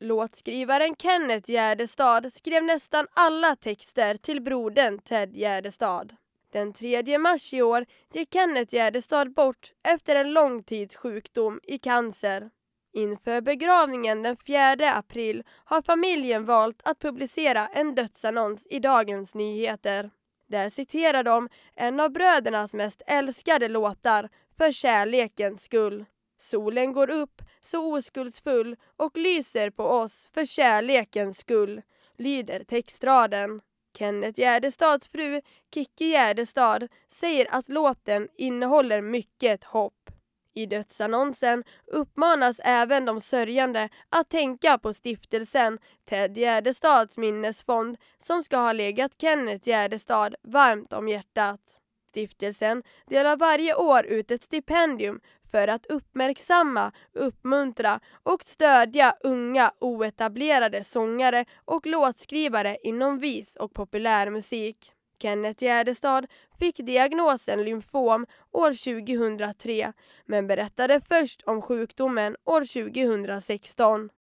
Låtskrivaren Kenneth Gärdestad skrev nästan alla texter till brodern Ted Gärdestad. Den 3 mars i år gick Kenneth Gärdestad bort efter en lång tids sjukdom i cancer. Inför begravningen den 4 april har familjen valt att publicera en dödsannons i Dagens Nyheter. Där citerar de en av brödernas mest älskade låtar, För kärlekens skull. Solen går upp, så oskuldsfull och lyser på oss för kärlekens skull, lyder textraden. Kenneth Gärdestads fru, Kikki Gärdestad, säger att låten innehåller mycket hopp. I dödsannonsen uppmanas även de sörjande att tänka på stiftelsen Ted Gärdestads minnesfond som ska ha legat Kenneth Gärdestad varmt om hjärtat. Stiftelsen delar varje år ut ett stipendium för att uppmärksamma, uppmuntra och stödja unga oetablerade sångare och låtskrivare inom vis och populärmusik. Kenneth Gärdestad fick diagnosen lymfom år 2003 men berättade först om sjukdomen år 2016.